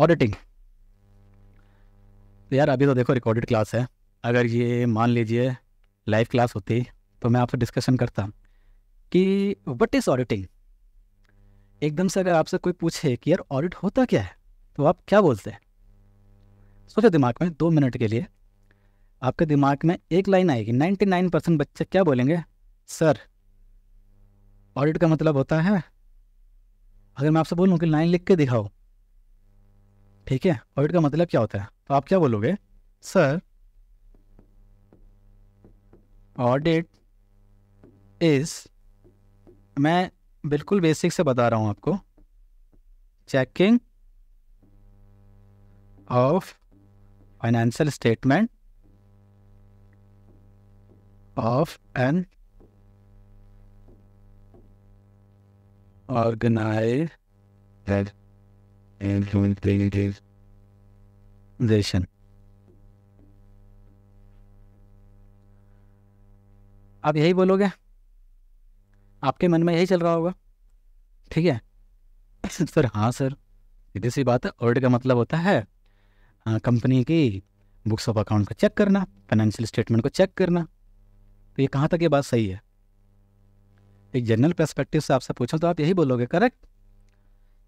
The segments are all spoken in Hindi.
ऑडिटिंग तो यार अभी तो देखो रिकॉर्डेड क्लास है अगर ये मान लीजिए लाइव क्लास होती तो मैं आपसे डिस्कशन करता कि वट इज़ ऑडिटिंग एकदम से अगर आपसे कोई पूछे कि यार ऑडिट होता क्या है तो आप क्या बोलते हैं सोचो दिमाग में दो मिनट के लिए आपके दिमाग में एक लाइन आएगी नाइन्टी नाइन परसेंट बच्चे क्या बोलेंगे सर ऑडिट का मतलब होता है अगर मैं आपसे बोलूँ कि लाइन लिख के दिखाओ ठीक है ऑडिट का मतलब क्या होता है तो आप क्या बोलोगे सर ऑडिट इज मैं बिल्कुल बेसिक से बता रहा हूं आपको checking of financial statement of an organise and influence दर्शन आप यही बोलोगे आपके मन में यही चल रहा होगा ठीक है सर हाँ सर सीधी सी बात है ऑडिट का मतलब होता है कंपनी हाँ, की बुक्स ऑफ अकाउंट को चेक करना फाइनेंशियल स्टेटमेंट को चेक करना तो ये कहाँ तक ये बात सही है एक जनरल पर्सपेक्टिव से आपसे पूछा तो आप यही बोलोगे करेक्ट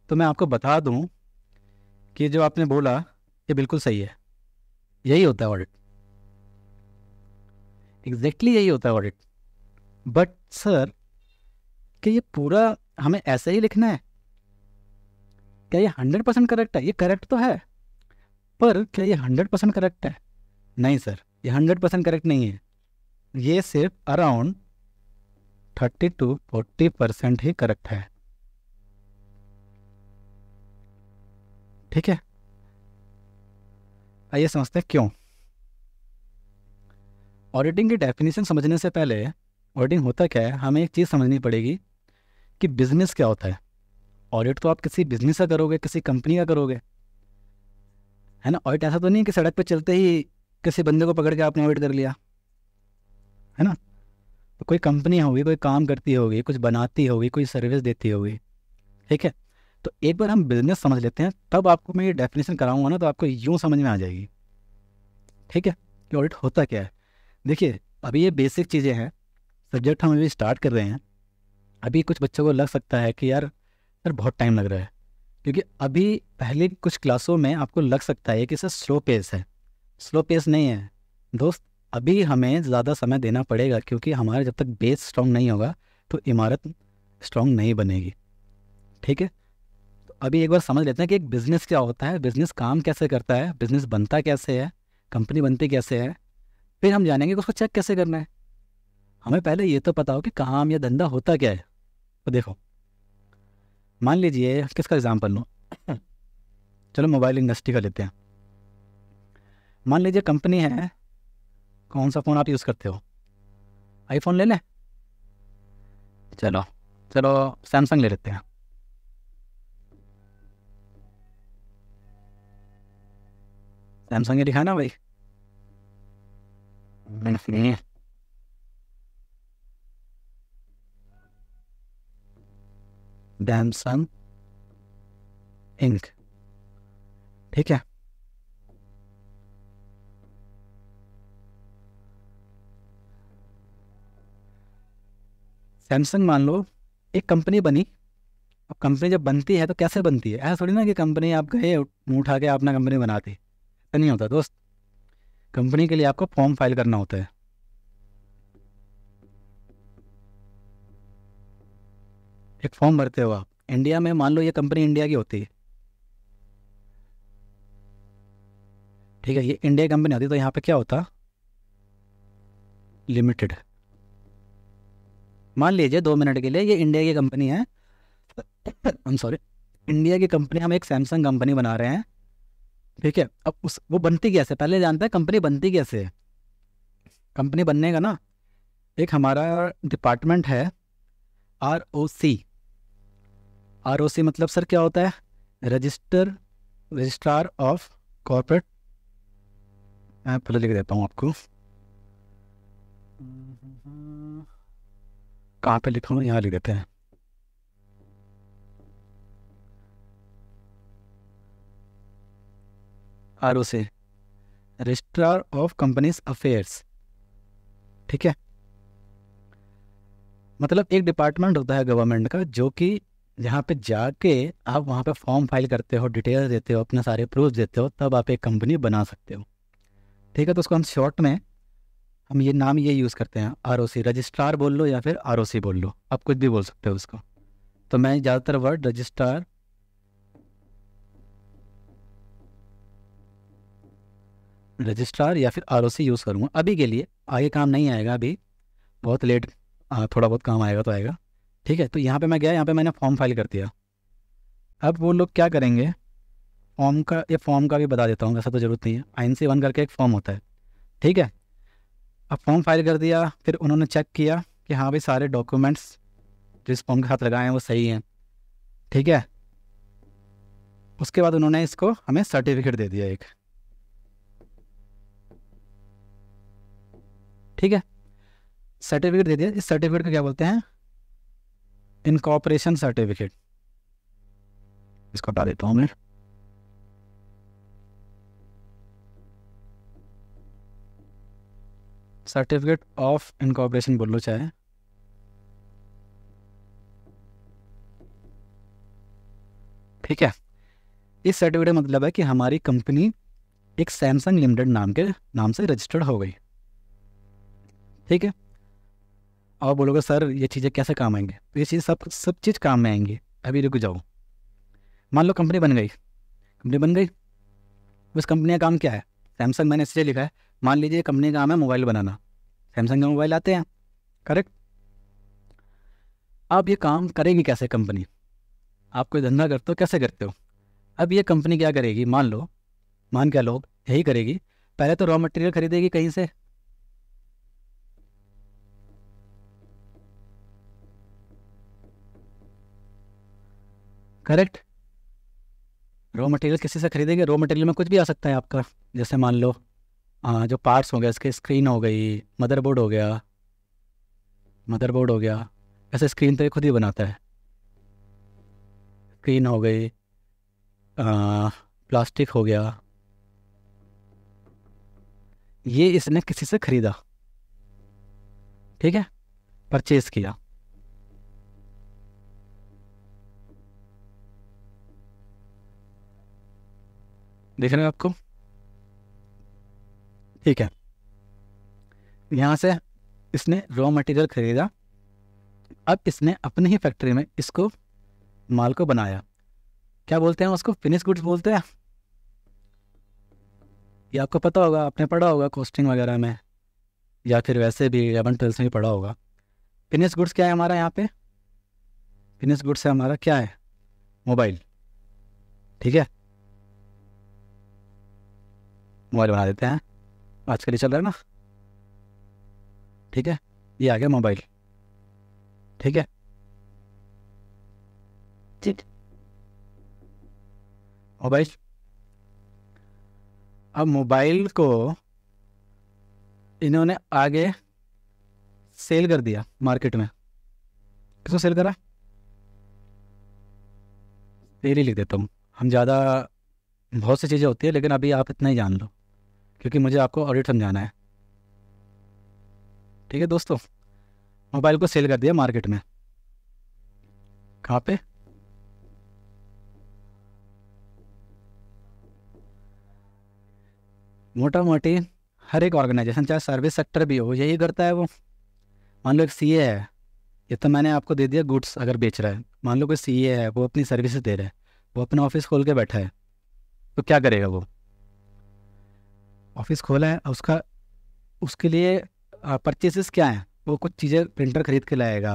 तो मैं आपको बता दूं कि जो आपने बोला ये बिल्कुल सही है यही होता है ऑडिट एग्जैक्टली यही होता है ऑडिट बट सर कि ये पूरा हमें ऐसे ही लिखना है क्या ये हंड्रेड परसेंट करेक्ट है ये करेक्ट तो है पर क्या ये हंड्रेड परसेंट करेक्ट है नहीं सर ये हंड्रेड परसेंट करेक्ट नहीं है ये सिर्फ around thirty to forty percent ही करेक्ट है ठीक है आइए समझते हैं क्यों ऑडिटिंग की डेफिनेशन समझने से पहले ऑडिटिंग होता क्या है हमें एक चीज़ समझनी पड़ेगी कि बिज़नेस क्या होता है ऑडिट तो आप किसी बिज़नेस का करोगे किसी कंपनी का करोगे है ना ऑडिट ऐसा तो नहीं कि सड़क पर चलते ही किसी बंदे को पकड़ के आपने ऑडिट कर लिया है ना तो कोई कंपनी होगी कोई काम करती होगी कुछ बनाती होगी कोई सर्विस देती होगी ठीक है तो एक बार हम बिजनेस समझ लेते हैं तब आपको मैं ये डेफिनेशन कराऊंगा ना तो आपको यूँ समझ में आ जाएगी ठीक है कि ऑडिट होता क्या है देखिए अभी ये बेसिक चीज़ें हैं सब्जेक्ट हम अभी स्टार्ट कर रहे हैं अभी कुछ बच्चों को लग सकता है कि यार सर बहुत टाइम लग रहा है क्योंकि अभी पहले कुछ क्लासों में आपको लग सकता है कि सर स्लो पेस है स्लो पेस नहीं है दोस्त अभी हमें ज़्यादा समय देना पड़ेगा क्योंकि हमारा जब तक बेस स्ट्रांग नहीं होगा तो इमारत स्ट्रांग नहीं बनेगी ठीक है अभी एक बार समझ लेते हैं कि एक बिज़नेस क्या होता है बिज़नेस काम कैसे करता है बिज़नेस बनता कैसे है कंपनी बनती कैसे है फिर हम जानेंगे कि उसको चेक कैसे करना है हमें पहले ये तो पता हो कि काम या धंधा होता क्या है तो देखो मान लीजिए किसका एग्ज़ाम्पल लो चलो मोबाइल इंडस्ट्री का लेते हैं मान लीजिए कंपनी है कौन सा फ़ोन आप यूज़ करते हो आईफोन ले लें चलो चलो सैमसंग ले लेते हैं सैमसंग ही दिखाना भाई हम्म। सैमसंग इंक ठीक है सैमसंग मान लो एक कंपनी बनी अब कंपनी जब बनती है तो कैसे बनती है ऐसा थोड़ी ना कि कंपनी आप गए मुँह उठा के अपना कंपनी बनाती नहीं होता दोस्त कंपनी के लिए आपको फॉर्म फाइल करना होता है एक फॉर्म भरते हो आप इंडिया में मान लो ये कंपनी इंडिया की होती है ठीक है ये इंडिया कंपनी होती तो यहाँ पे क्या होता लिमिटेड मान लीजिए दो मिनट के लिए ये इंडिया की कंपनी है आई एम सॉरी इंडिया की कंपनी हम एक सैमसंग कंपनी बना रहे हैं ठीक है अब उस वो बनती कैसे पहले जानते हैं कंपनी बनती कैसे है कंपनी बनने का ना एक हमारा डिपार्टमेंट है R O C R O सी मतलब सर क्या होता है रजिस्टर रजिस्ट्रार ऑफ कॉरपोरेट मैं पहले लिख देता हूँ आपको कहाँ पे लिखा हूँ यहाँ लिख देते हैं आर ओ से रजिस्ट्रार ऑफ कंपनीज अफेयर्स ठीक है मतलब एक डिपार्टमेंट होता है गवर्नमेंट का जो कि जहाँ पे जाके आप वहाँ पे फॉर्म फाइल करते हो डिटेल देते हो अपने सारे प्रूफ देते हो तब आप एक कंपनी बना सकते हो ठीक है तो उसको हम शॉर्ट में हम ये नाम ये यूज़ करते हैं आर रजिस्ट्रार बोल लो या फिर आर बोल लो आप कुछ भी बोल सकते हो उसको तो मैं ज़्यादातर वर्ड रजिस्ट्रार रजिस्ट्रार या फिर आर यूज़ करूँगा अभी के लिए आगे काम नहीं आएगा अभी बहुत लेट थोड़ा बहुत काम आएगा तो आएगा ठीक है तो यहाँ पे मैं गया यहाँ पे मैंने फॉर्म फाइल कर दिया अब वो लोग क्या करेंगे फॉर्म का ये फॉर्म का भी बता देता हूँ ऐसा तो ज़रूरत नहीं है आई सी वन करके एक फॉर्म होता है ठीक है अब फॉर्म फाइल कर दिया फिर उन्होंने चेक किया कि हाँ भाई सारे डॉक्यूमेंट्स जिस फॉर्म के साथ लगाए हैं वो सही हैं ठीक है उसके बाद उन्होंने इसको हमें सर्टिफिकेट दे दिया एक ठीक है सर्टिफिकेट दे दिया इस सर्टिफिकेट को क्या बोलते हैं इनकॉपरेशन सर्टिफिकेट इसको हटा देता हूँ मैं सर्टिफिकेट ऑफ इनकॉपरेशन बोल लो चाहे ठीक है इस सर्टिफिकेट का मतलब है कि हमारी कंपनी एक सैमसंग लिमिटेड नाम के नाम से रजिस्टर्ड हो गई ठीक है और बोलोगे सर ये चीज़ें कैसे काम आएंगे तो ये चीज़ सब सब चीज़ काम में आएंगी अभी रुक जाओ मान लो कंपनी बन गई कंपनी बन गई उस तो कंपनी का काम क्या है सैमसंग मैंने इसलिए लिखा है मान लीजिए कंपनी का काम है मोबाइल बनाना सैमसंग के मोबाइल आते हैं करेक्ट आप ये काम करेगी कैसे कंपनी आप कोई धंधा करते हो कैसे करते हो अब ये कंपनी क्या करेगी मान लो मान क्या लोग यही करेगी पहले तो रॉ मटेरियल खरीदेगी कहीं से करेक्ट रॉ मटेरियल किसी से खरीदेंगे रॉ मटेरियल में कुछ भी आ सकता है आपका जैसे मान लो आ, जो पार्ट्स हो गया इसके स्क्रीन हो गई मदरबोर्ड हो गया मदरबोर्ड हो गया ऐसे स्क्रीन तो ये खुद ही बनाता है स्क्रीन हो गई प्लास्टिक हो गया ये इसने किसी से ख़रीदा ठीक है परचेज़ किया दिख रहे हो आपको ठीक है यहाँ से इसने रॉ मटेरियल खरीदा अब इसने अपनी ही फैक्ट्री में इसको माल को बनाया क्या बोलते हैं उसको फिनिश गुड्स बोलते हैं ये आपको पता होगा आपने पढ़ा होगा कोस्टिंग वगैरह में या फिर वैसे भी एलेवन ट्वेल्थ में भी पढ़ा होगा फिनिश गुड्स क्या है हमारा यहाँ पे फिनिश गुड्स है हमारा क्या है मोबाइल ठीक है मोबाइल बना देते हैं आजकल ही चल रहा है ना ठीक है ये आ गया मोबाइल ठीक है ठीक मोबाइल अब मोबाइल को इन्होंने आगे सेल कर दिया मार्केट में किसको सेल करा तेरी लिख देता हूँ हम ज़्यादा बहुत सी चीज़ें होती है लेकिन अभी आप इतना ही जान लो क्योंकि मुझे आपको ऑडिट समझाना है ठीक है दोस्तों मोबाइल को सेल कर दिया मार्केट में कहाँ पे मोटा मोटी हर एक ऑर्गेनाइजेशन चाहे सर्विस सेक्टर भी हो यही करता है वो मान लो एक सी है ये तो मैंने आपको दे दिया गुड्स अगर बेच रहा है मान लो कोई सी है वो अपनी सर्विसेज दे रहा है वो अपना ऑफिस खोल के बैठा है तो क्या करेगा वो ऑफिस खोला है उसका उसके लिए परचेसेस क्या हैं वो कुछ चीज़ें प्रिंटर खरीद के लाएगा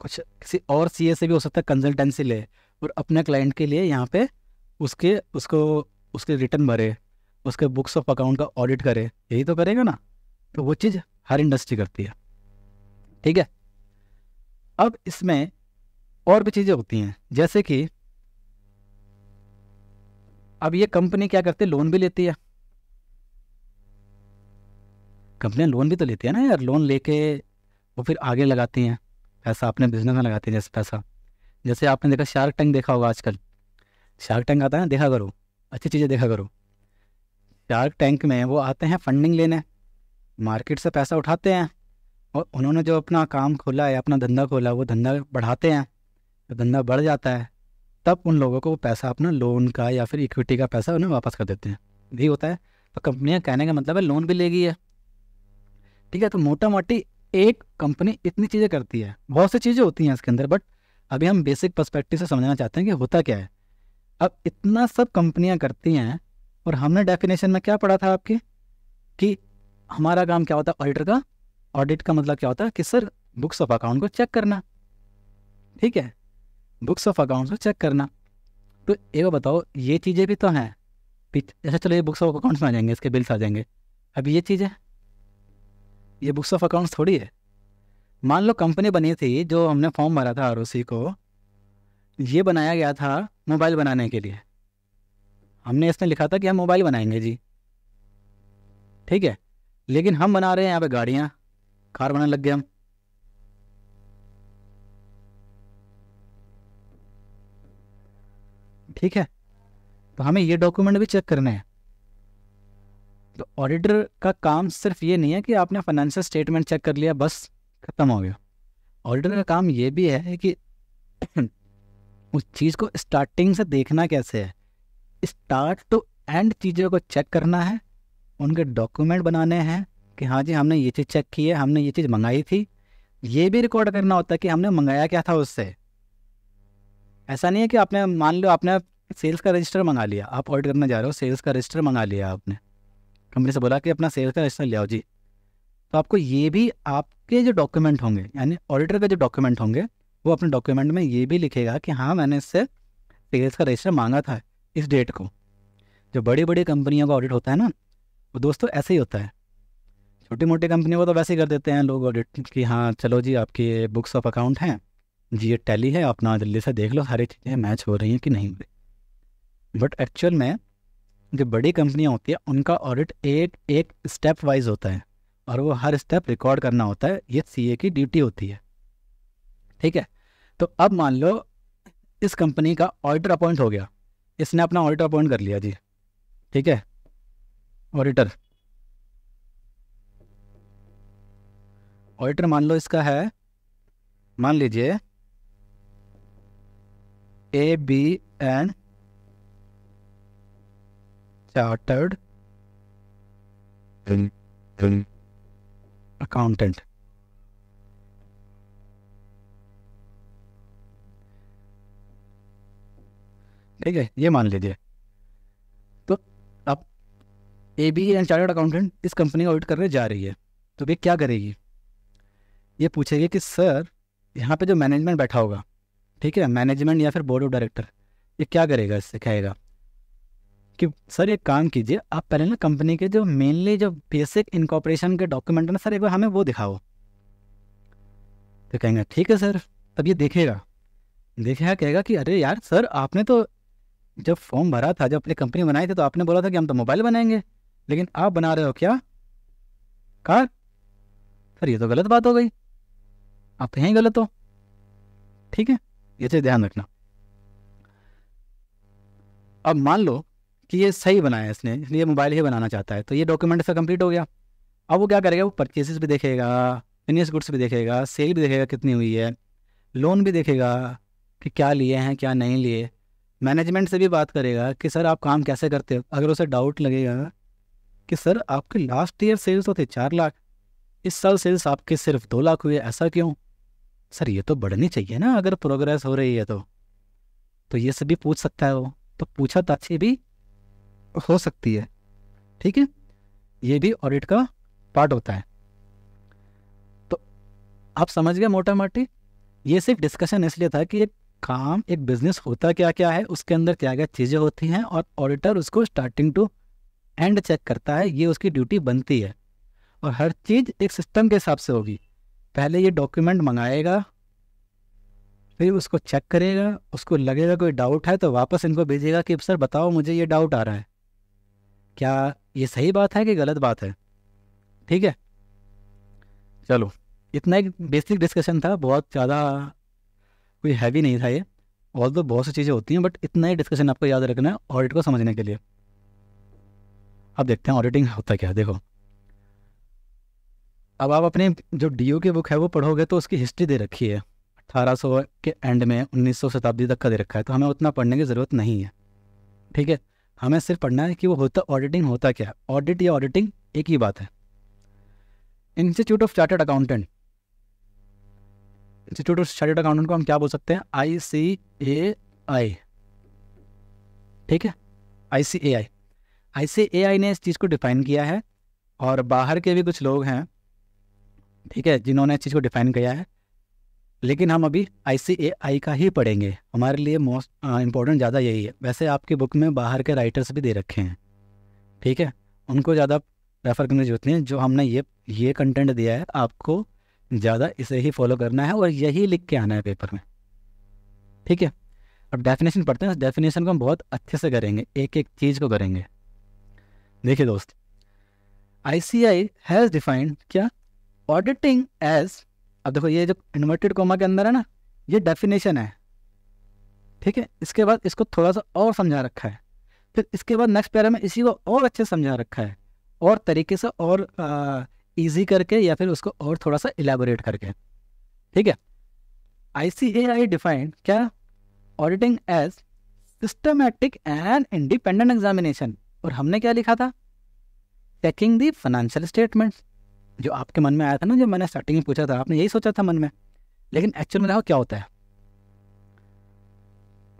कुछ किसी और सी से भी हो सकता है कंसल्टेंसी ले और अपने क्लाइंट के लिए यहाँ पे उसके उसको उसके रिटर्न भरे उसके बुक्स ऑफ अकाउंट का ऑडिट करे यही तो करेगा ना तो वो चीज़ हर इंडस्ट्री करती है ठीक है अब इसमें और भी चीज़ें होती हैं जैसे कि अब ये कंपनी क्या करती है लोन भी लेती है कंपनियाँ लोन भी तो लेती है ना यार लोन लेके वो फिर आगे लगाती हैं पैसा अपने बिजनेस में लगाती हैं जैसे पैसा जैसे आपने देखा शार्क टैंक देखा होगा आजकल शार्क टैंक आता है ना देखा करो अच्छी चीज़ें देखा करो शार्क टैंक में वो आते हैं फंडिंग लेने मार्केट से पैसा उठाते हैं और उन्होंने जो अपना काम खोला है अपना धंधा खोला वो धंधा बढ़ाते हैं तो धंधा बढ़ जाता है तब उन लोगों को वो पैसा अपना लोन का या फिर इक्विटी का पैसा उन्हें वापस कर देते हैं यही होता है तो कंपनियाँ कहने का मतलब है लोन भी लेगी है ठीक है तो मोटा मोटी एक कंपनी इतनी चीज़ें करती है बहुत सी चीज़ें होती हैं इसके अंदर बट अभी हम बेसिक पर्सपेक्टिव से समझना चाहते हैं कि होता क्या है अब इतना सब कंपनियां करती हैं और हमने डेफिनेशन में क्या पढ़ा था आपके कि हमारा काम क्या होता है ऑडिटर का ऑडिट का मतलब क्या होता है कि सर बुक्स ऑफ अकाउंट को चेक करना ठीक है बुक्स ऑफ अकाउंट को चेक करना तो एक बताओ ये चीज़ें भी तो हैं जैसे अच्छा, चलो ये बुक्स ऑफ अकाउंट्स में आ जाएंगे इसके बिल्स आ जाएंगे अब ये चीज़ें ये बुक्स ऑफ अकाउंट्स थोड़ी है मान लो कंपनी बनी थी जो हमने फॉर्म भरा था आर को ये बनाया गया था मोबाइल बनाने के लिए हमने इसमें लिखा था कि हम मोबाइल बनाएंगे जी ठीक है लेकिन हम बना रहे हैं यहाँ पे गाड़ियाँ कार बनाने लग गए हम ठीक है तो हमें ये डॉक्यूमेंट भी चेक करने हैं तो ऑडिटर का काम सिर्फ ये नहीं है कि आपने फाइनेंशियल स्टेटमेंट चेक कर लिया बस खत्म हो गया ऑडिटर का काम ये भी है कि उस चीज़ को स्टार्टिंग से देखना कैसे है स्टार्ट टू एंड चीज़ों को चेक करना है उनके डॉक्यूमेंट बनाने हैं कि हाँ जी हमने ये चीज़ चेक की है हमने ये चीज़ मंगाई थी ये भी रिकॉर्ड करना होता है कि हमने मंगाया क्या था उससे ऐसा नहीं है कि आपने मान लो आपने सेल्स का रजिस्टर मंगा लिया आप ऑर्डर करने जा रहे हो सेल्स का रजिस्टर मंगा लिया आपने कंपनी से बोला कि अपना सेल्स का रजिस्टर ले आओ जी तो आपको ये भी आपके जो डॉक्यूमेंट होंगे यानी ऑडिटर के जो डॉक्यूमेंट होंगे वो अपने डॉक्यूमेंट में ये भी लिखेगा कि हाँ मैंने इससे सेल्स का रजिस्टर मांगा था इस डेट को जो बड़ी बड़ी कंपनियों का ऑडिट होता है ना वो दोस्तों ऐसे ही होता है छोटी मोटी कंपनी को तो वैसे ही कर देते हैं लोग ऑडिट कि हाँ चलो जी आपके बुक्स ऑफ अकाउंट हैं जी ये टैली है अपना जल्दी से देख लो सारी चीज़ें मैच हो रही हैं कि नहीं हो रही बट एक्चुअल में जो बड़ी कंपनियां होती है उनका ऑडिट एक एक स्टेप वाइज होता है और वो हर स्टेप रिकॉर्ड करना होता है ये सीए की ड्यूटी होती है ठीक है तो अब मान लो इस कंपनी का ऑडिटर अपॉइंट हो गया इसने अपना ऑडिटर अपॉइंट कर लिया जी ठीक है ऑडिटर ऑडिटर मान लो इसका है मान लीजिए A B and chartered accountant. ठीक है ये मान लीजिए तो अब A B and chartered accountant इस कंपनी का ऑडिट करने जा रही है तो वे क्या करेगी ये पूछेगी कि सर यहाँ पे जो मैनेजमेंट बैठा होगा ठीक है मैनेजमेंट या फिर बोर्ड ऑफ डायरेक्टर ये क्या करेगा इससे कहेगा कि सर एक काम कीजिए आप पहले ना कंपनी के जो मेनली जो बेसिक इनकॉपरेशन के डॉक्यूमेंट ना सर एक बार हमें वो दिखाओ तो कहेंगे ठीक है सर तब ये देखेगा देखेगा कहेगा कि अरे यार सर आपने तो जब फॉर्म भरा था जब अपनी कंपनी बनाई थी तो आपने बोला था कि हम तो मोबाइल बनाएंगे लेकिन आप बना रहे हो क्या कार सर ये तो गलत बात हो गई आप तो यहीं गलत हो ठीक है ये चीज़ ध्यान रखना अब मान लो कि ये सही बनाया इसने इसलिए मोबाइल ही बनाना चाहता है तो ये डॉक्यूमेंट इसका कंप्लीट हो गया अब वो क्या करेगा वो परचेसेस भी देखेगा फिनिश गुड्स भी देखेगा सेल भी देखेगा कितनी हुई है लोन भी देखेगा कि क्या लिए हैं क्या नहीं लिए मैनेजमेंट से भी बात करेगा कि सर आप काम कैसे करते हो अगर उसे डाउट लगेगा कि सर आपके लास्ट ईयर सेल्स तो थे चार लाख इस साल सेल्स आपके सिर्फ दो लाख हुए ऐसा क्यों सर ये तो बढ़नी चाहिए ना अगर प्रोग्रेस हो रही है तो तो ये सभी पूछ सकता है वो तो पूछा तो अच्छी भी हो सकती है ठीक है ये भी ऑडिट का पार्ट होता है तो आप समझ गए मोटा मोटी ये सिर्फ डिस्कशन इसलिए था कि एक काम एक बिजनेस होता क्या क्या है उसके अंदर क्या क्या चीज़ें होती हैं और ऑडिटर उसको स्टार्टिंग टू एंड चेक करता है ये उसकी ड्यूटी बनती है और हर चीज़ एक सिस्टम के हिसाब से होगी पहले ये डॉक्यूमेंट मंगाएगा फिर उसको चेक करेगा उसको लगेगा कोई डाउट है तो वापस इनको भेजेगा कि सर बताओ मुझे ये डाउट आ रहा है क्या ये सही बात है कि गलत बात है ठीक है चलो इतना एक बेसिक डिस्कशन था बहुत ज़्यादा कोई हैवी नहीं था ये और तो बहुत सी चीज़ें होती हैं बट इतना ही डिस्कशन आपको याद रखना है ऑडिट को समझने के लिए अब देखते हैं ऑडिटिंग होता क्या है देखो अब आप अपने जो डी की बुक है वो पढ़ोगे तो उसकी हिस्ट्री दे रखी है 1800 के एंड में 1900 शताब्दी तक का दे रखा है तो हमें उतना पढ़ने की ज़रूरत नहीं है ठीक है हमें सिर्फ पढ़ना है कि वो होता ऑडिटिंग होता क्या है ऑडिट या ऑडिटिंग एक ही बात है institute of chartered accountant institute of chartered accountant को हम क्या बोल सकते हैं आई सी ए आई ठीक है I C A I I C A आई ने इस चीज़ को डिफाइन किया है और बाहर के भी कुछ लोग हैं ठीक है जिन्होंने इस चीज़ को डिफाइन किया है लेकिन हम अभी आई का ही पढ़ेंगे हमारे लिए मोस्ट इम्पोर्टेंट ज़्यादा यही है वैसे आपकी बुक में बाहर के राइटर्स भी दे रखे हैं ठीक है उनको ज़्यादा रेफ़र करने की जरूरत नहीं है जो हमने ये ये कंटेंट दिया है आपको ज़्यादा इसे ही फॉलो करना है और यही लिख के आना है पेपर में ठीक है अब डेफिनेशन पढ़ते हैं डेफिनेशन को हम बहुत अच्छे से करेंगे एक एक चीज़ को करेंगे देखिए दोस्त I C I has defined क्या ऑडिटिंग एज अब देखो ये जो इन्वर्टेड कोमा के अंदर है ना ये डेफिनेशन है ठीक है इसके बाद इसको थोड़ा सा और समझा रखा है फिर इसके बाद नेक्स्ट पैरा में इसी को और अच्छे समझा रखा है और तरीके से और ईजी करके या फिर उसको और थोड़ा सा इलेबोरेट करके ठीक है I C A I defined क्या auditing as systematic and independent examination और हमने क्या लिखा था टेकिंग दी फाइनेंशियल स्टेटमेंट्स जो आपके मन में आया था ना जो मैंने स्टार्टिंग में पूछा था आपने यही सोचा था मन में लेकिन एक्चुअल में देखो क्या होता है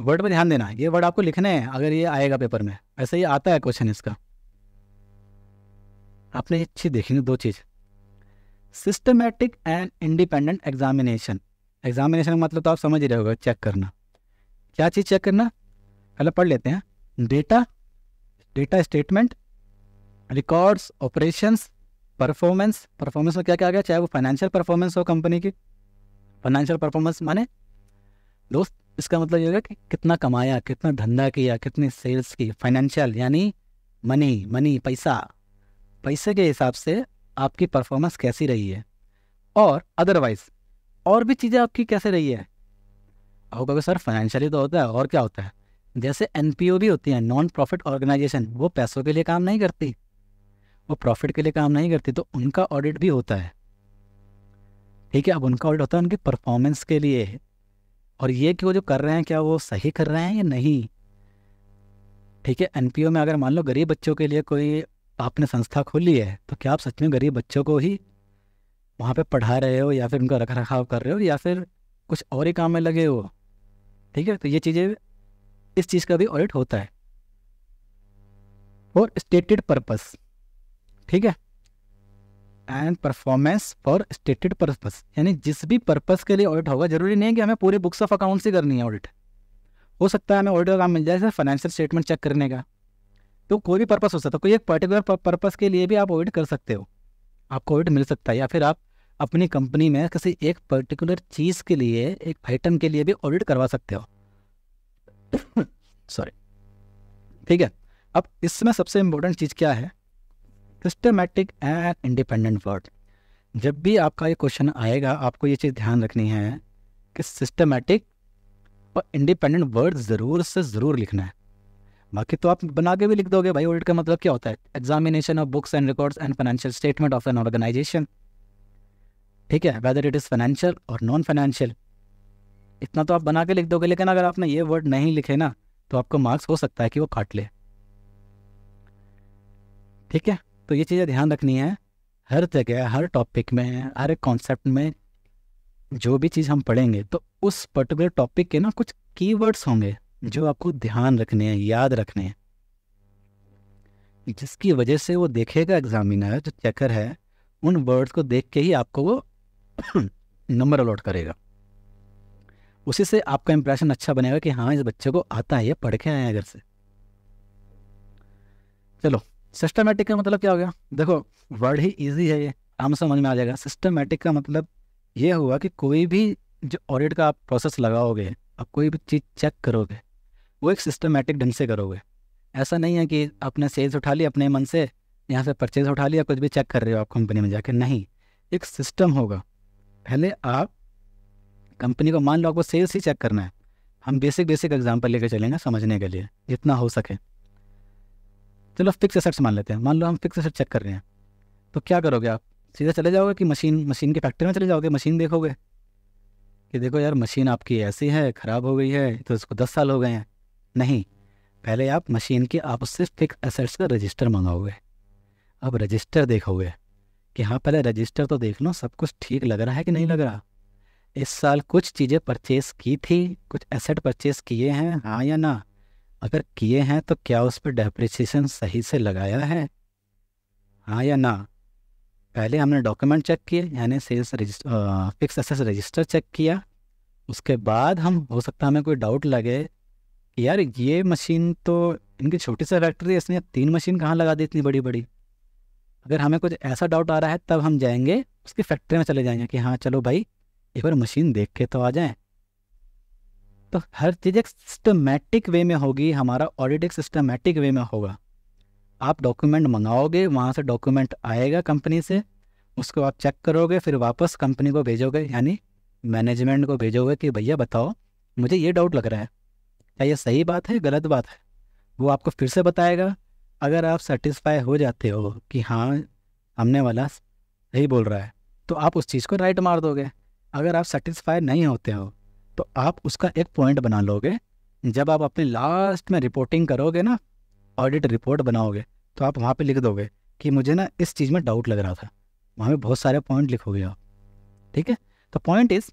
वर्ड पर ध्यान देना ये वर्ड आपको लिखना है अगर ये आएगा पेपर में वैसे ही आता है क्वेश्चन इसका आपने ये चीज़ देखनी दो चीज़ systematic and independent examination examination का मतलब तो आप समझ ही रहे होगा चेक करना क्या चीज़ चेक करना पहले पढ़ लेते हैं data data statement records operations performance performance में क्या क्या आ गया चाहे वो फाइनेंशियल परफॉर्मेंस हो कंपनी की फाइनेंशियल परफॉर्मेंस माने दोस्त इसका मतलब ये होगा कि कितना कमाया कितना धंधा किया कितनी सेल्स की फाइनेंशियल यानी मनी मनी पैसा पैसे के हिसाब से आपकी परफॉर्मेंस कैसी रही है और अदरवाइज और भी चीज़ें आपकी कैसे रही है और कभी सर फाइनेंशियली तो होता है और क्या होता है जैसे एन भी होती है नॉन प्रॉफिट ऑर्गेनाइजेशन वो पैसों के लिए काम नहीं करती वो प्रॉफिट के लिए काम नहीं करती तो उनका ऑडिट भी होता है ठीक है अब उनका ऑडिट होता है उनकी परफॉर्मेंस के लिए और ये कि वो जो कर रहे हैं क्या वो सही कर रहे हैं या नहीं ठीक है एनपीओ में अगर मान लो गरीब बच्चों के लिए कोई आपने संस्था खोली है तो क्या आप सच में गरीब बच्चों को ही वहाँ पे पढ़ा रहे हो या फिर उनका रख रखाव कर रहे हो या फिर कुछ और ही काम में लगे हो ठीक है तो ये चीज़ें इस चीज़ का भी ऑडिट होता है और स्टेटेड पर्पस ठीक है and performance for stated purpose यानी जिस भी पर्पज के लिए ऑडिट होगा जरूरी नहीं है कि हमें पूरे बुक्स ऑफ अकाउंट से करनी है ऑडिट हो सकता है हमें ऑडिट का काम मिल जाए फाइनेंशियल स्टेटमेंट चेक करने का तो कोई भी पर्पज हो सकता है कोई एक पर्टिकुलर पर्पज के लिए भी आप ऑडिट कर सकते हो आपको ऑडिट मिल सकता है या फिर आप अपनी कंपनी में किसी एक पर्टिकुलर चीज़ के लिए एक आइटम के लिए भी ऑडिट करवा सकते हो सॉरी ठीक है अब इसमें सबसे इंपॉर्टेंट चीज़ क्या है सिस्टमेटिक एंड इंडिपेंडेंट वर्ड जब भी आपका ये क्वेश्चन आएगा आपको ये चीज़ ध्यान रखनी है कि सिस्टमेटिक और इंडिपेंडेंट वर्ड ज़रूर से ज़रूर लिखना है बाकी तो आप बना के भी लिख दोगे भाई ऑडिट का मतलब क्या होता है examination of books and records and financial statement of an organisation ठीक है वेदर इट इज़ फाइनेंशियल और नॉन फाइनेंशियल इतना तो आप बना के लिख दोगे लेकिन अगर आपने ये वर्ड नहीं लिखे ना तो आपको मार्क्स हो सकता है कि वो काट ले ठीक है तो ये चीज़ें ध्यान रखनी है हर जगह हर टॉपिक में हर एक कॉन्सेप्ट में जो भी चीज़ हम पढ़ेंगे तो उस पर्टिकुलर टॉपिक के ना कुछ कीवर्ड्स होंगे जो आपको ध्यान रखने हैं याद रखने हैं जिसकी वजह से वो देखेगा एग्जामिनर जो चेकर है उन वर्ड्स को देख के ही आपको वो नंबर अलॉट करेगा उसी से आपका इंप्रेशन अच्छा बनेगा कि हाँ इस बच्चे को आता है ये पढ़ के आए हैं घर से चलो सिस्टमेटिक का मतलब क्या हो गया देखो वर्ड ही ईजी है ये आम समझ में आ जाएगा सिस्टमेटिक का मतलब ये हुआ कि कोई भी जो ऑडिट का आप प्रोसेस लगाओगे आप कोई भी चीज़ चेक करोगे वो एक सिस्टमेटिक ढंग से करोगे ऐसा नहीं है कि आपने सेल्स उठा ली अपने मन से यहाँ से परचेज उठा लिया कुछ भी चेक कर रहे हो आप कंपनी में जाके नहीं एक सिस्टम होगा पहले आप कंपनी को मान लो आपको सेल्स ही चेक करना है हम बेसिक बेसिक एग्जाम्पल लेकर चलेंगे समझने के लिए जितना हो सके चलो फिक्स असेट्स मान लेते हैं मान लो हम फिक्स असेट चेक कर रहे हैं तो क्या करोगे आप सीधा चले जाओगे कि मशीन मशीन की फैक्ट्री में चले जाओगे मशीन देखोगे कि देखो यार मशीन आपकी ऐसी है ख़राब हो गई है तो इसको दस साल हो गए हैं नहीं पहले आप मशीन के आप उससे फिक्स असेट्स का रजिस्टर मंगाओगे अब रजिस्टर देखोगे कि हाँ पहले रजिस्टर तो देख लो सब कुछ ठीक लग रहा है कि नहीं लग रहा इस साल कुछ चीज़ें परचेस की थी कुछ एसेट परचेस किए हैं हाँ या ना अगर किए हैं तो क्या उस पर डेप्रिसिएशन सही से लगाया है हाँ या ना पहले हमने डॉक्यूमेंट चेक किए यानी सेल्स रजिस्टर फिक्स एसेस रजिस्टर चेक किया उसके बाद हम हो सकता हमें कोई डाउट लगे कि यार ये मशीन तो इनकी छोटी सी फैक्ट्री है इसने तीन मशीन कहाँ लगा दी इतनी बड़ी बड़ी अगर हमें कुछ ऐसा डाउट आ रहा है तब हम जाएंगे उसकी फैक्ट्री में चले जाएंगे कि हाँ चलो भाई एक बार मशीन देख के तो आ जाएँ तो हर चीज़ एक सिस्टमेटिक वे में होगी हमारा ऑडिट एक सिस्टमेटिक वे में होगा आप डॉक्यूमेंट मंगाओगे वहाँ से डॉक्यूमेंट आएगा कंपनी से उसको आप चेक करोगे फिर वापस कंपनी को भेजोगे यानी मैनेजमेंट को भेजोगे कि भैया बताओ मुझे ये डाउट लग रहा है क्या ये सही बात है गलत बात है वो आपको फिर से बताएगा अगर आप सेटिस्फाई हो जाते हो कि हाँ हमने वाला सही बोल रहा है तो आप उस चीज़ को राइट मार दोगे अगर आप सेटिस्फाई नहीं होते हो तो आप उसका एक पॉइंट बना लोगे जब आप अपने लास्ट में रिपोर्टिंग करोगे ना ऑडिट रिपोर्ट बनाओगे तो आप वहाँ पे लिख दोगे कि मुझे ना इस चीज़ में डाउट लग रहा था वहाँ पे बहुत सारे पॉइंट लिखोगे आप ठीक है तो पॉइंट इज़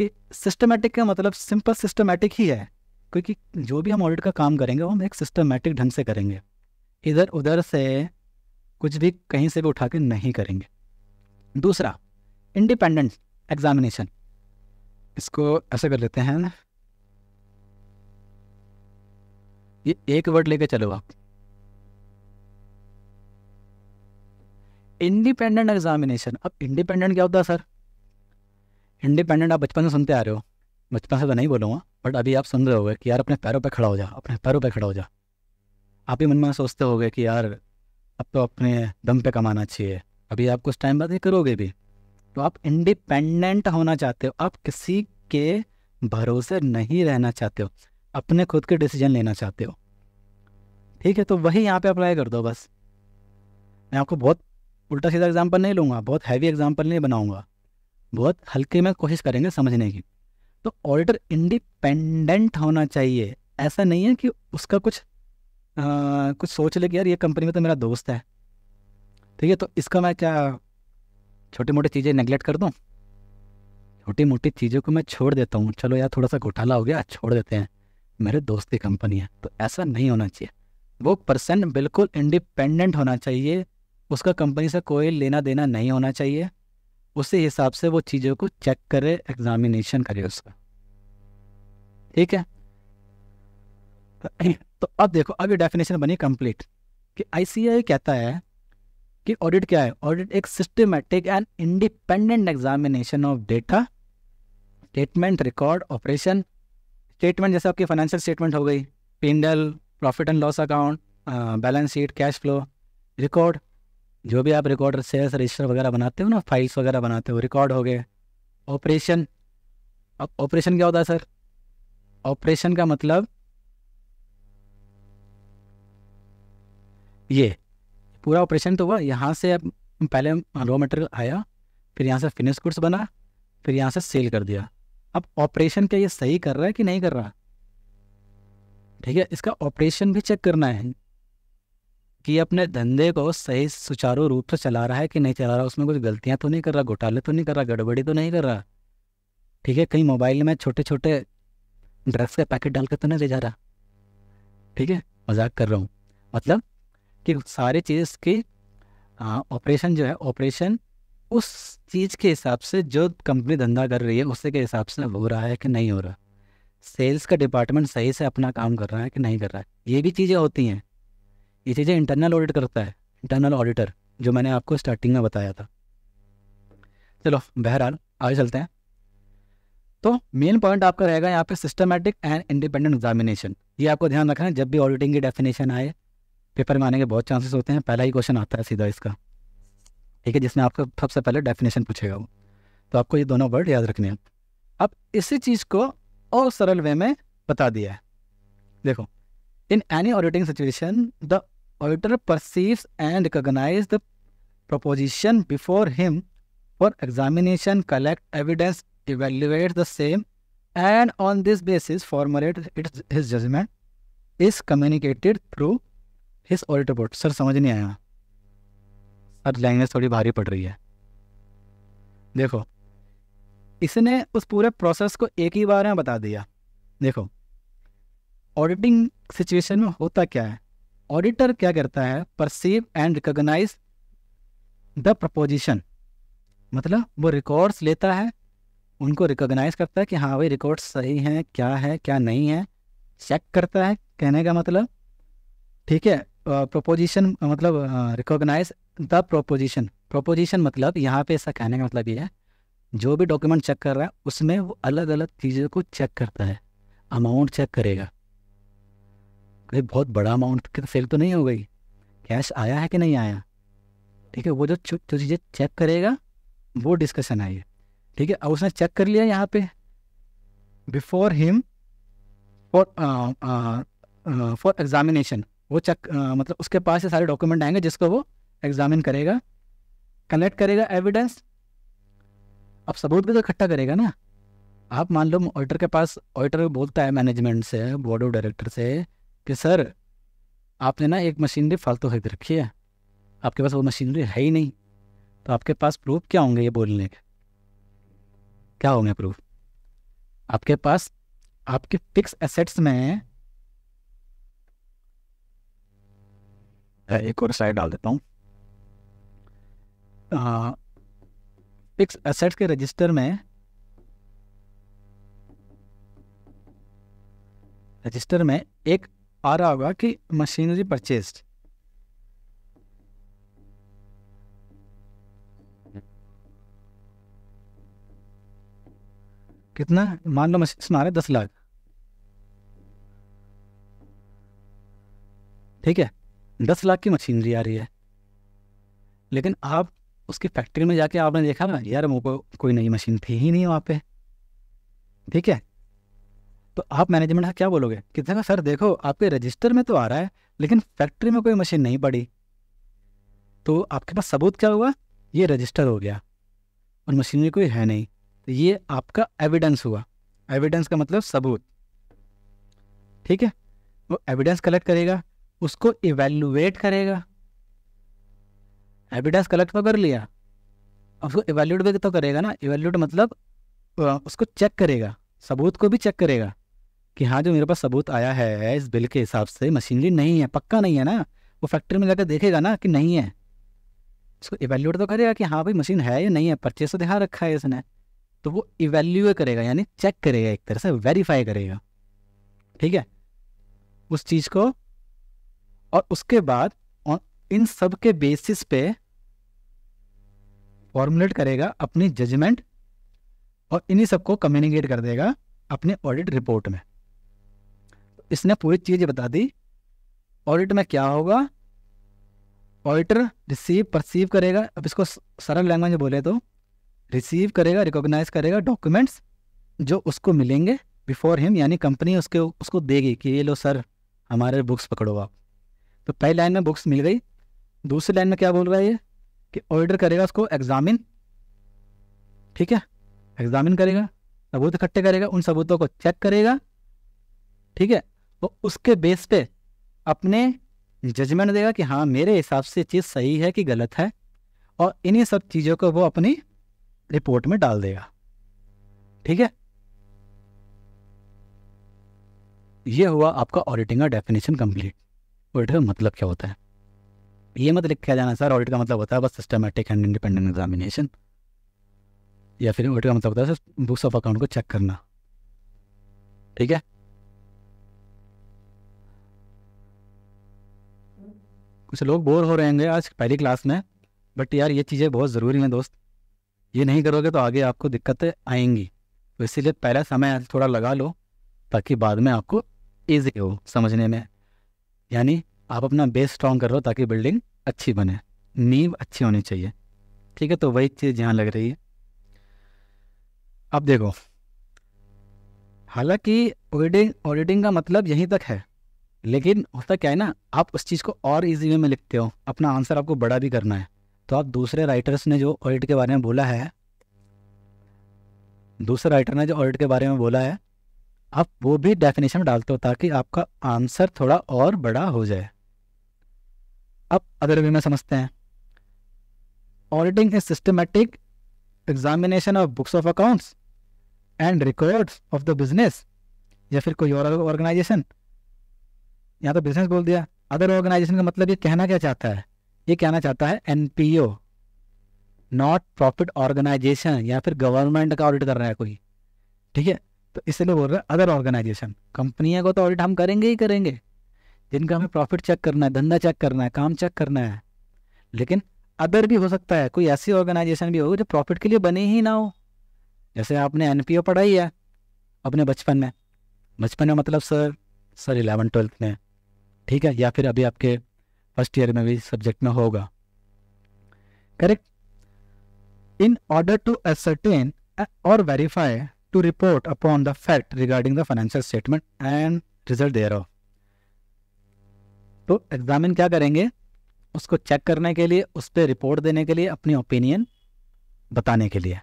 कि सिस्टमेटिक का मतलब सिंपल सिस्टमेटिक ही है क्योंकि जो भी हम ऑडिट का काम करेंगे वो हम एक सिस्टमेटिक ढंग से करेंगे इधर उधर से कुछ भी कहीं से भी उठा के नहीं करेंगे दूसरा इंडिपेंडेंट एग्जामिनेशन इसको ऐसा कर लेते हैं ये एक वर्ड लेके चलो आप इंडिपेंडेंट एग्जामिनेशन अब इंडिपेंडेंट क्या होता है सर इंडिपेंडेंट आप बचपन से सुनते आ रहे हो बचपन से तो नहीं बोलूँगा बट अभी आप सुन रहे होगे कि यार अपने पैरों पे खड़ा हो जा अपने पैरों पे खड़ा हो जा आप ही मन में सोचते होगे कि यार अब तो अपने दम पे कमाना चाहिए अभी आप कुछ टाइम बाद ही करोगे भी तो आप इंडिपेंडेंट होना चाहते हो आप किसी के भरोसे नहीं रहना चाहते हो अपने खुद के डिसीजन लेना चाहते हो ठीक है तो वही यहाँ पे अप्लाई कर दो बस मैं आपको बहुत उल्टा सीधा एग्जाम्पल नहीं लूँगा बहुत हैवी एग्जाम्पल नहीं बनाऊँगा बहुत हल्के में कोशिश करेंगे समझने की तो ऑडिटर इंडिपेंडेंट होना चाहिए ऐसा नहीं है कि उसका कुछ आ, कुछ सोच ले कि यार ये कंपनी में तो मेरा दोस्त है ठीक है तो इसका मैं क्या छोटी मोटी चीज़ें नेग्लेक्ट कर दूँ छोटी मोटी चीज़ों को मैं छोड़ देता हूँ चलो यार थोड़ा सा घोटाला हो गया छोड़ देते हैं मेरे दोस्त की कंपनी है तो ऐसा नहीं होना चाहिए वो पर्सन बिल्कुल इंडिपेंडेंट होना चाहिए उसका कंपनी से कोई लेना देना नहीं होना चाहिए उसी हिसाब से वो चीज़ों को चेक करे एग्जामिनेशन करे उसका ठीक है तो अब देखो अब ये डेफिनेशन बनी कंप्लीट कि आईसीआई कहता है कि ऑडिट क्या है ऑडिट एक systematic and independent examination of data statement record operation statement जैसे आपकी फाइनेंशियल स्टेटमेंट हो गई पिंडल profit and loss account balance sheet cash flow record जो भी आप रिकॉर्ड सेल्स रजिस्टर वगैरह बनाते हो ना फाइल्स वगैरह बनाते हो रिकॉर्ड हो गए ऑपरेशन अब ऑपरेशन क्या होता है सर ऑपरेशन का मतलब ये पूरा ऑपरेशन तो हुआ यहाँ से अब पहले रॉ मटेरियल आया फिर यहाँ से फिनिश गुड्स बना फिर यहाँ से सेल कर दिया अब ऑपरेशन क्या ये सही कर रहा है कि नहीं कर रहा ठीक है इसका ऑपरेशन भी चेक करना है कि अपने धंधे को सही सुचारू रूप से चला रहा है कि नहीं चला रहा उसमें कुछ गलतियां तो नहीं कर रहा घोटाले तो नहीं कर रहा गड़बड़ी तो नहीं कर रहा ठीक है कहीं मोबाइल में छोटे छोटे ड्रग्स के पैकेट डाल कर तो नहीं ले जा रहा ठीक है मजाक कर रहा हूँ मतलब कि सारे चीज़ के ऑपरेशन जो है ऑपरेशन उस चीज़ के हिसाब से जो कंपनी धंधा कर रही है उसी के हिसाब से हो रहा है कि नहीं हो रहा सेल्स का डिपार्टमेंट सही से अपना काम कर रहा है कि नहीं कर रहा है ये भी चीज़ें होती हैं ये चीज़ें इंटरनल ऑडिट करता है इंटरनल ऑडिटर जो मैंने आपको स्टार्टिंग में बताया था चलो बहरहाल आगे चलते हैं तो मेन पॉइंट आपका रहेगा यहाँ पे सिस्टमेटिक एंड इंडिपेंडेंट एग्जामिनेशन ये आपको ध्यान रखना है जब भी ऑडिटिंग की डेफिनेशन आए पेपर में आने के बहुत चांसेस होते हैं पहला ही क्वेश्चन आता है सीधा इसका ठीक है जिसमें आपको सबसे पहले डेफिनेशन पूछेगा वो तो आपको ये दोनों वर्ड याद रखने हैं अब इसी चीज़ को और सरल वे में बता दिया है देखो in any auditing situation the auditor perceive and recognise the proposition before him for examination collect evidence evaluate the same and on this basis formulate its his judgement is communicated through his audit report sir समझ नहीं आया सर लैंग्वेज थोड़ी भारी पड़ रही है देखो इसने उस पूरे प्रोसेस को एक ही बार में बता दिया देखो ऑडिटिंग सिचुएशन में होता क्या है ऑडिटर क्या करता है perceive and recognise the proposition मतलब वो रिकॉर्ड्स लेता है उनको रिकॉग्नाइज करता है कि हाँ भाई रिकॉर्ड सही हैं क्या है क्या नहीं है चेक करता है कहने का मतलब ठीक है प्रोपोजिशन मतलब रिकॉग्नाइज द प्रोपोजिशन प्रोपोजिशन मतलब यहाँ पे ऐसा कहने का मतलब ये है जो भी डॉक्यूमेंट चेक कर रहा है उसमें वो अलग अलग चीज़ों को चेक करता है अमाउंट चेक करेगा कहीं बहुत बड़ा अमाउंट की सेल तो, तो नहीं हो गई कैश आया है कि नहीं आया ठीक है वो जो जो चीज़ें चेक करेगा वो डिस्कशन आई है ठीक है अब उसने चेक कर लिया यहाँ पे before him for for examination वो चेक मतलब उसके पास से सारे डॉक्यूमेंट आएंगे जिसको वो एग्जामिन करेगा कलेक्ट करेगा एविडेंस अब सबूत भी तो इकट्ठा करेगा ना आप मान लो ऑडिटर के पास ऑडिटर बोलता है मैनेजमेंट से बोर्ड ऑफ डायरेक्टर से कि सर आपने ना एक मशीनरी फालतू खरीद रखी है आपके पास वो मशीनरी है ही नहीं तो आपके पास प्रूफ क्या होंगे ये बोलने के क्या होंगे प्रूफ आपके पास आपके फिक्स एसेट्स में एक और स्लाइड डाल देता हूँ फिक्स एसेट्स के रजिस्टर में रजिस्टर में एक आ रहा होगा कि मशीनरी परचेज कितना मान लो मशीन सुना रहे दस लाख ठीक है दस लाख की मशीनरी आ रही है लेकिन आप उसकी फैक्ट्री में जाके आपने देखा ना यार मुझको कोई नई मशीन थी ही नहीं वहाँ पे ठीक है तो आप मैनेजमेंट का क्या बोलोगे कितने का सर देखो आपके रजिस्टर में तो आ रहा है लेकिन फैक्ट्री में कोई मशीन नहीं पड़ी तो आपके पास सबूत क्या हुआ ये रजिस्टर हो गया और मशीनरी कोई है नहीं तो ये आपका एविडेंस हुआ एविडेंस का मतलब सबूत ठीक है वो एविडेंस कलेक्ट करेगा उसको इवेल्युएट करेगा एविडेंस कलेक्ट तो कर लिया उसको इवेल्यूट भी तो करेगा ना इवेल्यूट मतलब उसको चेक करेगा सबूत को भी चेक करेगा कि हाँ जो मेरे पास सबूत आया है इस बिल के हिसाब से मशीनरी नहीं है पक्का नहीं है ना वो फैक्ट्री में जाकर देखेगा ना कि नहीं है उसको इवेल्यूट तो करेगा कि हाँ भाई मशीन है या नहीं है परचेस तो दिखा रखा है इसने तो वो इवेल्यूएट करेगा यानी चेक करेगा एक तरह से वेरीफाई करेगा ठीक है उस चीज़ को और उसके बाद इन सब के बेसिस पे फॉर्मुलेट करेगा अपनी जजमेंट और इन्हीं सबको कम्युनिकेट कर देगा अपने ऑडिट रिपोर्ट में इसने पूरी चीज़ बता दी ऑडिट में क्या होगा ऑडिटर रिसीव परसीव करेगा अब इसको सरल लैंग्वेज में बोले तो रिसीव करेगा रिकॉग्नाइज करेगा डॉक्यूमेंट्स जो उसको मिलेंगे बिफोर हिम यानी कंपनी उसके उसको देगी कि ये लो सर हमारे बुक्स पकड़ो आप तो पहली लाइन में बुक्स मिल गई दूसरी लाइन में क्या बोल रहा है ये कि ऑर्डर करेगा उसको एग्जामिन ठीक है एग्जामिन करेगा सबूत इकट्ठे करेगा उन सबूतों को चेक करेगा ठीक है वो तो उसके बेस पे अपने जजमेंट देगा कि हाँ मेरे हिसाब से चीज़ सही है कि गलत है और इन्हीं सब चीज़ों को वो अपनी रिपोर्ट में डाल देगा ठीक है ये हुआ आपका ऑडिटिंग का डेफिनेशन कंप्लीट ऑडिट का uh, मतलब क्या होता है ये मत लिखा जाना सर ऑडिट का मतलब होता है बस सिस्टमेटिक एंड इंडिपेंडेंट एग्जामिनेशन या फिर ऑडिट का मतलब होता है बुक्स ऑफ अकाउंट को चेक करना ठीक है कुछ लोग बोर हो रहे हैं आज पहली क्लास में बट यार ये चीज़ें बहुत ज़रूरी हैं दोस्त ये नहीं करोगे तो आगे आपको दिक्कतें आएंगी तो इसीलिए पहला समय थोड़ा लगा लो ताकि बाद में आपको ईजी हो समझने में यानी आप अपना बेस स्ट्रॉन्ग कर रहे हो ताकि बिल्डिंग अच्छी बने नींव अच्छी होनी चाहिए ठीक है तो वही चीज़ यहाँ लग रही है अब देखो हालांकि ऑडिटिंग ऑडिटिंग का मतलब यहीं तक है लेकिन होता क्या है ना आप उस चीज़ को और इजी वे में लिखते हो अपना आंसर आपको बड़ा भी करना है तो आप दूसरे राइटर्स ने जो ऑडिट के बारे में बोला है दूसरे राइटर ने जो ऑडिट के बारे में बोला है आप वो भी डेफिनेशन डालते हो ताकि आपका आंसर थोड़ा और बड़ा हो जाए अब अदर भी में समझते हैं auditing is systematic examination of books of accounts and records of the business या फिर कोई और ऑर्गेनाइजेशन यहाँ तो बिजनेस बोल दिया अदर ऑर्गेनाइजेशन का मतलब ये कहना क्या चाहता है ये कहना चाहता है N P O not profit organisation या फिर गवर्नमेंट का ऑडिट कर रहा है कोई ठीक है तो इसलिए बोल रहे हैं अदर ऑर्गेनाइजेशन कंपनियों को तो ऑडिट हम करेंगे ही करेंगे जिनका हमें प्रॉफिट चेक करना है धंधा चेक करना है काम चेक करना है लेकिन अदर भी हो सकता है कोई ऐसी ऑर्गेनाइजेशन भी होगी जो प्रॉफिट के लिए बने ही ना हो जैसे आपने एन पढ़ाई है अपने बचपन में बचपन में मतलब सर सर इलेवन ट्वेल्थ में ठीक है या फिर अभी आपके फर्स्ट ईयर में भी सब्जेक्ट में होगा correct in order to ascertain और verify to report upon the fact regarding the financial statement and result thereof. तो एग्जामिन क्या करेंगे उसको चेक करने के लिए उस पर रिपोर्ट देने के लिए अपनी ओपिनियन बताने के लिए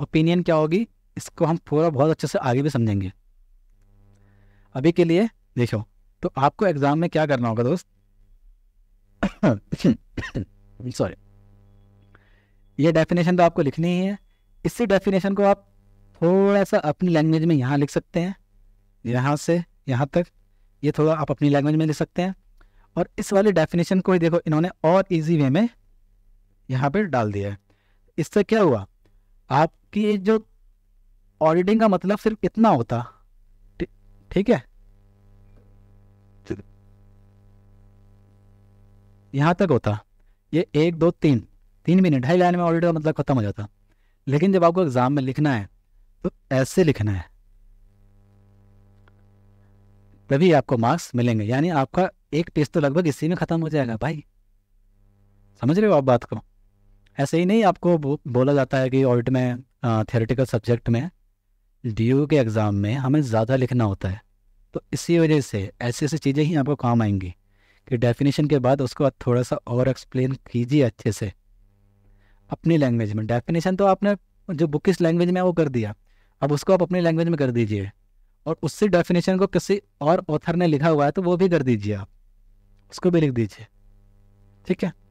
ओपिनियन क्या होगी इसको हम पूरा बहुत अच्छे से आगे भी समझेंगे अभी के लिए देखो तो आपको एग्ज़ाम में क्या करना होगा दोस्त सॉरी ये डेफिनेशन तो आपको लिखनी ही है इसी डेफिनेशन को आप थोड़ा सा अपनी लैंग्वेज में यहाँ लिख सकते हैं यहाँ से यहाँ तक ये थोड़ा आप अपनी लैंग्वेज में लिख सकते हैं और इस वाले डेफिनेशन को ही देखो इन्होंने और इजी वे में यहाँ पर डाल दिया है इससे क्या हुआ आपकी जो ऑडिटिंग का मतलब सिर्फ इतना होता ठीक है यहाँ तक होता ये एक दो तीन तीन मिनट ढाई लाइन में ऑडिट का मतलब खत्म हो जाता लेकिन जब आपको एग्ज़ाम में लिखना है तो ऐसे लिखना है तभी आपको मार्क्स मिलेंगे यानी आपका एक पेज तो लगभग इसी में ख़त्म हो जाएगा भाई समझ रहे हो आप बात को ऐसे ही नहीं आपको बोला जाता है कि ऑल्ट में थियोरिटिकल सब्जेक्ट में डी के एग्ज़ाम में हमें ज़्यादा लिखना होता है तो इसी वजह से ऐसी ऐसी चीज़ें ही आपको काम आएंगी कि डेफिनेशन के बाद उसको थोड़ा सा और एक्सप्लेन कीजिए अच्छे से अपनी लैंग्वेज में डेफिनेशन तो आपने जो बुक किस लैंग्वेज में वो कर दिया अब उसको आप अपनी लैंग्वेज में कर दीजिए और उसी डेफिनेशन को किसी और ऑथर ने लिखा हुआ है तो वो भी कर दीजिए आप उसको भी लिख दीजिए ठीक है